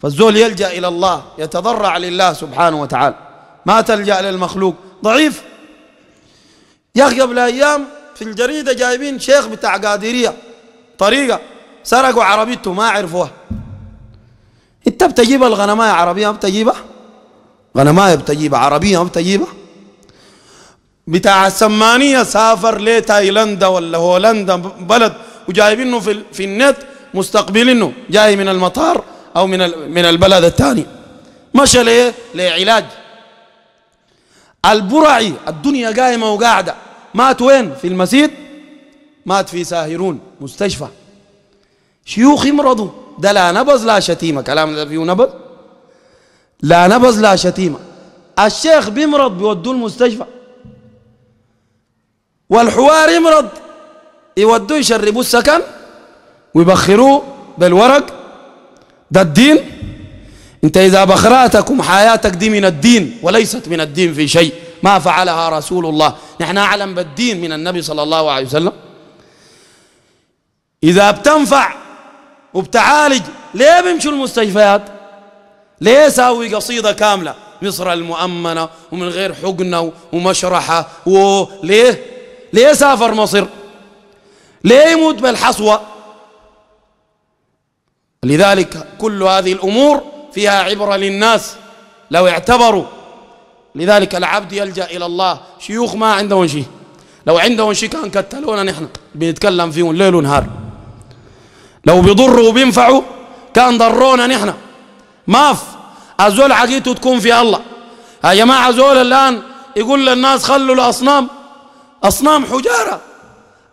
فالزول يلجأ إلى الله يتضرع لله سبحانه وتعالى ما تلجأ للمخلوق ضعيف يا أخي قبل أيام في الجريدة جايبين شيخ بتاع قادرية طريقة سرقوا عربيته ما عرفوها انت بتجيب الغنماية عربية بتجيبها غنماية بتجيبها عربية بتجيبها بتاع السمانية سافر لتايلندا ولا هولندا بلد وجايبينه في, في النت مستقبلينه جاي من المطار أو من من البلد الثاني مشى ليه لعلاج البرعي الدنيا قائمة وقاعدة مات وين في المسجد مات في ساهرون مستشفى شيوخ مرضوا ده لا نبز لا شتيمة كلام ده فيه نبز لا نبز لا شتيمة الشيخ بيمرض بيودوه المستشفى والحوار يمرض يودوه يشربوه السكن ويبخروه بالورق ده الدين انت اذا بخراتكم حياتك دي من الدين وليست من الدين في شيء ما فعلها رسول الله نحن اعلم بالدين من النبي صلى الله عليه وسلم اذا بتنفع وبتعالج ليه بيمشوا المستشفيات ليه ساوي قصيده كامله مصر المؤمنه ومن غير حقنه ومشرحه وليه ليه سافر مصر ليه يموت بالحصوه لذلك كل هذه الأمور فيها عبرة للناس لو اعتبروا لذلك العبد يلجأ إلى الله شيوخ ما عندهم شيء لو عندهم شيء كان كتلونا نحن بنتكلم فيهم ليل ونهار لو بيضروا وبينفعوا كان ضرونا نحن ماف الزول عقيدته تكون في الله يا جماعة زول الآن يقول للناس خلوا الأصنام أصنام حجارة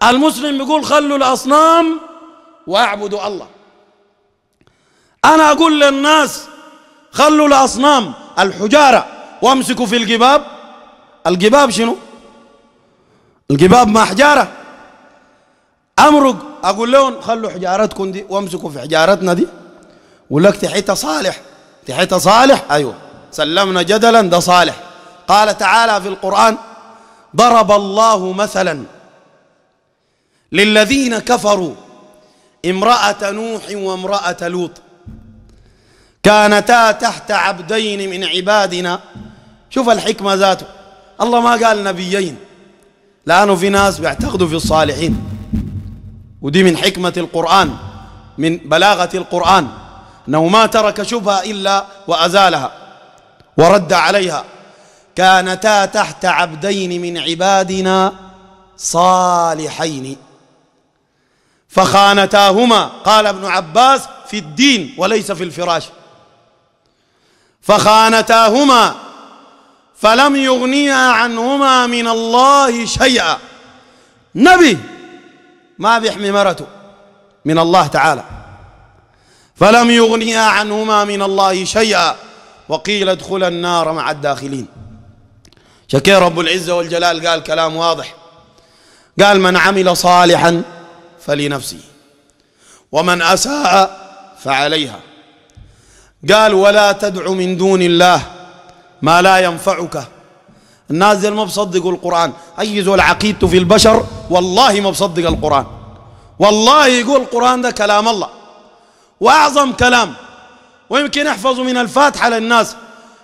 المسلم يقول خلوا الأصنام واعبدوا الله أنا أقول للناس خلوا الأصنام الحجارة وامسكوا في الجباب الجباب شنو الجباب ما حجارة أمرق أقول لهم خلوا حجارتكم دي وامسكوا في حجارتنا دي ولك تحيت صالح تحيت صالح أيوة سلمنا جدلا ده صالح قال تعالى في القرآن ضرب الله مثلا للذين كفروا امرأة نوح وامرأة لوط كانتا تحت عبدين من عبادنا شوف الحكمة ذاته الله ما قال نبيين لأنه في ناس بيعتقدوا في الصالحين ودي من حكمة القرآن من بلاغة القرآن أنه ما ترك شبهة إلا وأزالها ورد عليها كانتا تحت عبدين من عبادنا صالحين فخانتاهما قال ابن عباس في الدين وليس في الفراش فخانتاهما فلم يغنيا عنهما من الله شيئا نبي ما بيحمي مرته من الله تعالى فلم يغنيا عنهما من الله شيئا وقيل ادخل النار مع الداخلين شكي رب العزة والجلال قال كلام واضح قال من عمل صالحا فلنفسه ومن أساء فعليها قال ولا تدع من دون الله ما لا ينفعك الناس ما بصدقوا القرآن أي زول عقيدته في البشر والله ما بصدق القرآن والله يقول القرآن ده كلام الله وأعظم كلام ويمكن يحفظوا من الفاتحة للناس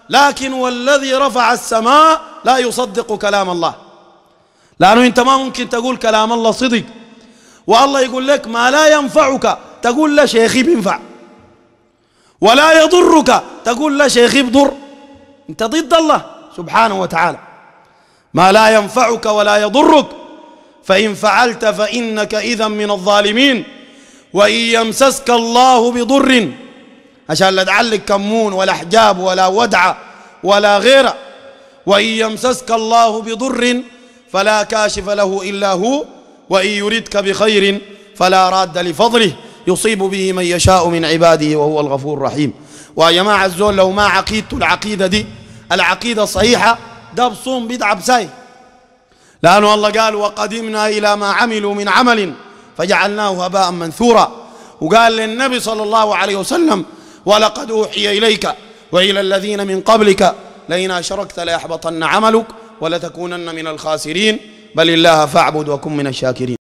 لكن والذي رفع السماء لا يصدق كلام الله لأنه أنت ما ممكن تقول كلام الله صدق والله يقول لك ما لا ينفعك تقول لا شيخي بينفع ولا يضرك تقول لا شيخ يضر انت ضد الله سبحانه وتعالى ما لا ينفعك ولا يضرك فإن فعلت فإنك إذا من الظالمين وإن يمسسك الله بضر عشان لا تعلق كمون ولا حجاب ولا ودعة ولا غيره وإن يمسسك الله بضر فلا كاشف له إلا هو وإن يردك بخير فلا راد لفضله يصيب به من يشاء من عباده وهو الغفور الرحيم ويا جماعة الزول لو ما عقيدته العقيدة دي العقيدة الصحيحة ده بصوم بدعة بساي لأنه الله قال وقدمنا إلى ما عملوا من عمل فجعلناه هباء منثورا وقال للنبي صلى الله عليه وسلم ولقد أوحي إليك وإلى الذين من قبلك لئن أشركت ليحبطن عملك ولتكونن من الخاسرين بل الله فاعبد وكن من الشاكرين